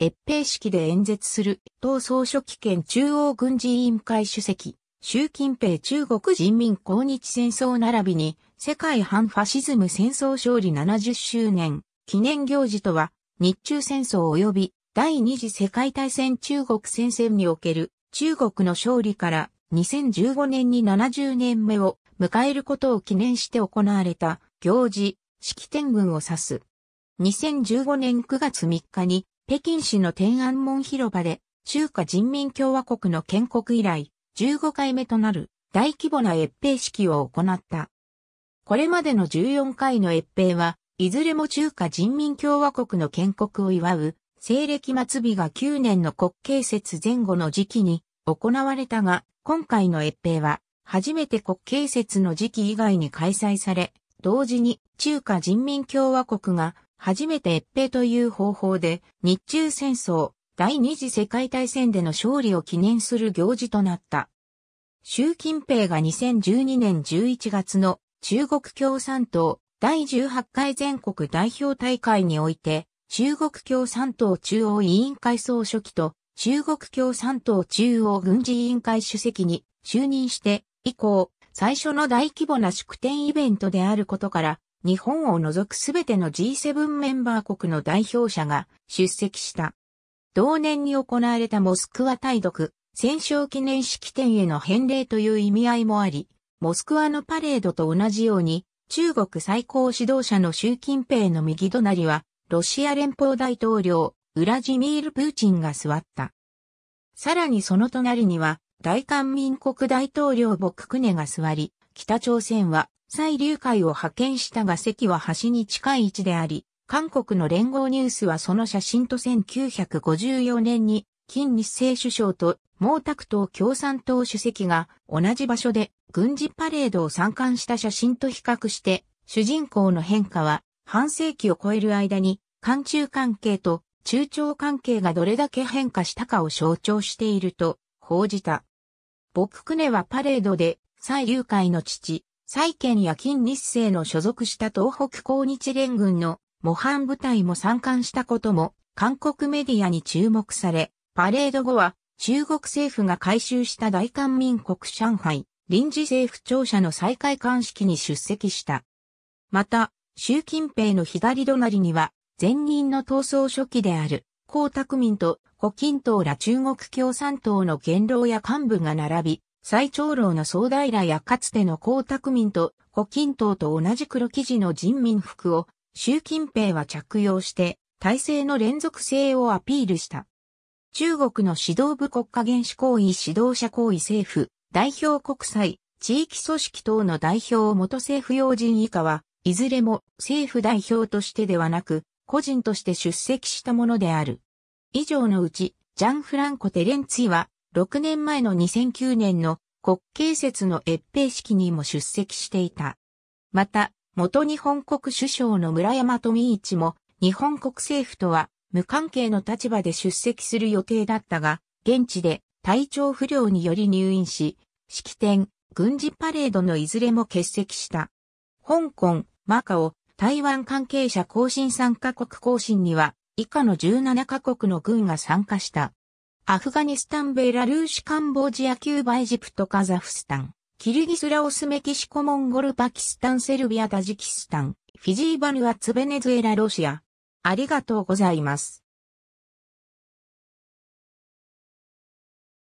閲兵式で演説する党総書記兼中央軍事委員会主席、習近平中国人民抗日戦争並びに世界反ファシズム戦争勝利70周年記念行事とは日中戦争及び第二次世界大戦中国戦線における中国の勝利から2015年に70年目を迎えることを記念して行われた行事、式典群を指す。2015年9月3日に北京市の天安門広場で、中華人民共和国の建国以来、15回目となる大規模な閲兵式を行った。これまでの14回の閲兵は、いずれも中華人民共和国の建国を祝う、西暦末日が9年の国慶節前後の時期に行われたが、今回の閲兵は、初めて国慶節の時期以外に開催され、同時に中華人民共和国が初めて越平という方法で、日中戦争、第二次世界大戦での勝利を記念する行事となった。習近平が2012年11月の中国共産党第18回全国代表大会において、中国共産党中央委員会総書記と中国共産党中央軍事委員会主席に就任して以降、最初の大規模な祝典イベントであることから、日本を除くすべての G7 メンバー国の代表者が出席した。同年に行われたモスクワ対独戦勝記念式典への返礼という意味合いもあり、モスクワのパレードと同じように、中国最高指導者の習近平の右隣は、ロシア連邦大統領、ウラジミール・プーチンが座った。さらにその隣には、大韓民国大統領ククネが座り、北朝鮮は蔡流会を派遣したが席は端に近い位置であり、韓国の連合ニュースはその写真と1954年に、金日成首相と毛沢東共産党主席が同じ場所で軍事パレードを参観した写真と比較して、主人公の変化は半世紀を超える間に、韓中関係と中朝関係がどれだけ変化したかを象徴していると報じた。朴クネはパレードで、蔡流会の父、債券や金日成の所属した東北抗日連軍の模範部隊も参観したことも韓国メディアに注目され、パレード後は中国政府が改修した大韓民国上海臨時政府庁舎の再開館式に出席した。また、習近平の左隣には前任の闘争初期である江沢民と胡錦涛ら中国共産党の元老や幹部が並び、最長老の総平やかつての江沢民と胡錦涛と同じ黒生地の人民服を習近平は着用して体制の連続性をアピールした。中国の指導部国家元首行為指導者行為政府、代表国際、地域組織等の代表を元政府要人以下は、いずれも政府代表としてではなく、個人として出席したものである。以上のうち、ジャンフランコ・テレンツィは、6年前の2009年の国慶節の閲兵式にも出席していた。また、元日本国首相の村山富一も、日本国政府とは無関係の立場で出席する予定だったが、現地で体調不良により入院し、式典、軍事パレードのいずれも欠席した。香港、マカオ、台湾関係者更新参加国更新には、以下の17カ国の軍が参加した。アフガニスタン、ベラルーシ、カンボジア、キューバ、エジプト、カザフスタン、キルギス、ラオス、メキシコ、モンゴル、パキスタン、セルビア、タジキスタン、フィジー、バヌアツ、ベネズエラ、ロシア。ありがとうございます。